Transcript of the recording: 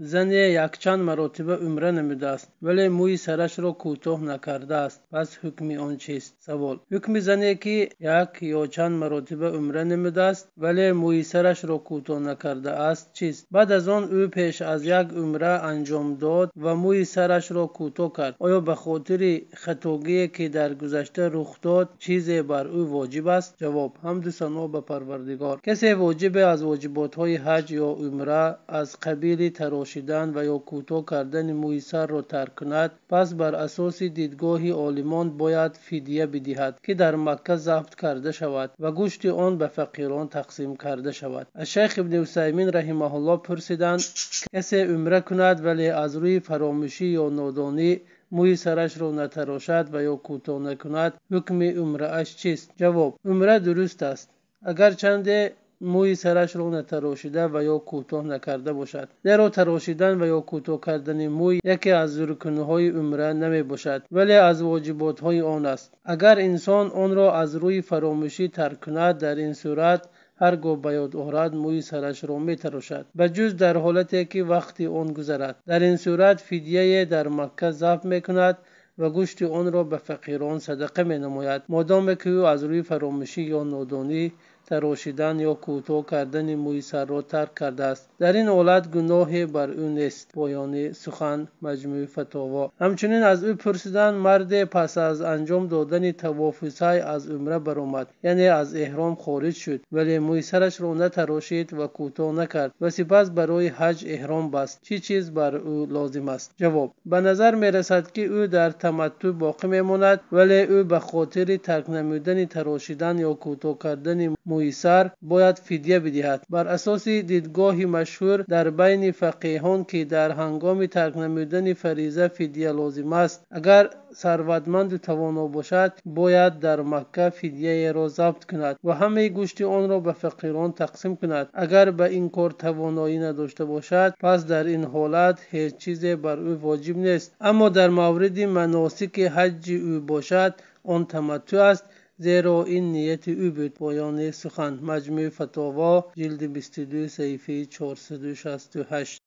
зане якчанд маротиба умра намудааст вале мӯи сарашро кӯтоҳ накардааст пас ҳукми он чист савол ҳукми зане ки як ё чанд маротиба умра намудааст вале мӯи сарашро кӯтоҳ накардааст чист баъд аз он ӯ пеш аз як умра анҷом дод ва мӯи сарашро кӯтоҳ кард оё ба хотири хатогие ки дар гузашта рух дод чизе бар ӯ воҷиб аст ҷавоб ҳамду сано ба парвардигор касе воҷибе аз воҷиботҳои ҳаҷ ё умра аз қабили тарош пошидан ва ё кӯтоҳ кардани мӯи сарро тарк кунад пас бар асоси дидгоҳи олимон бояд фидя бидиҳад ки дар макка забт карда шавад ва гӯшти он ба фақирон тақсим карда шавад аз шайх ибни усаймин раҳимаҳулло пурсиданд касе умра кунад вале аз рӯи фаромӯшӣ ё нодонӣ мӯи сарашро натарошад ва ё кӯтоҳ накунад ҳукми умрааш чист ҷавоб умра дуруст аст агарчанде мӯи сарашро натарошида ва ё кӯтоҳ накарда бошад зеро тарошидан ва ё кӯтоҳ кардани мӯй яке аз рукнҳои умра намебошад вале аз воҷиботҳои он аст агар инсон онро аз рӯи фаромӯшӣ тарк кунад дар ин сурат ҳар гоҳ ба ёд орад мӯи сарашро метарошад ба ҷуз дар ҳолате ки вақти он гузарад дар ин сурат фидияе дар макка забт мекунад ва гӯшти онро ба фақирон садақа менамояд модоме ки ӯ аз рӯи фаромӯшӣ ё нодонӣ تراشیدن یا کوتاه کردن موی را ترک کرده است در این حالت گناه بر او نیست پایان سخن مجموع فتاوا همچنین از او پرسیدن مرد پس از انجام دادن طواف از عمره برآمد یعنی از احرام خارج شد ولی موی سرش را نتراشید و کوتاه نکرد و سپس برای حج احرام بست چی چیز بر او لازم است جواب به نظر می رسد که او در تمتع باقی میماند ولی او به خاطر ترک نمودن تراشیدن یا کوتاه کردن مویسر باید فدیه بدهد بر اساس دیدگاه مشهور در بین فقیهان که در هنگام ترک نمودن فریضه فدیه لازم است اگر ثروتمند و توانا باشد باید در مکه فدیه را ضبط کند و همه گوشت آن را به فقیران تقسیم کند اگر به این کار توانایی نداشته باشد پس در این حالت هیچ چیز بر او واجب نیست اما در مورد مناسک حج او باشد آن تمتع است زیرا این نیت او بود پایان سخن مجموع فتاوا جلد 22 صفحه 468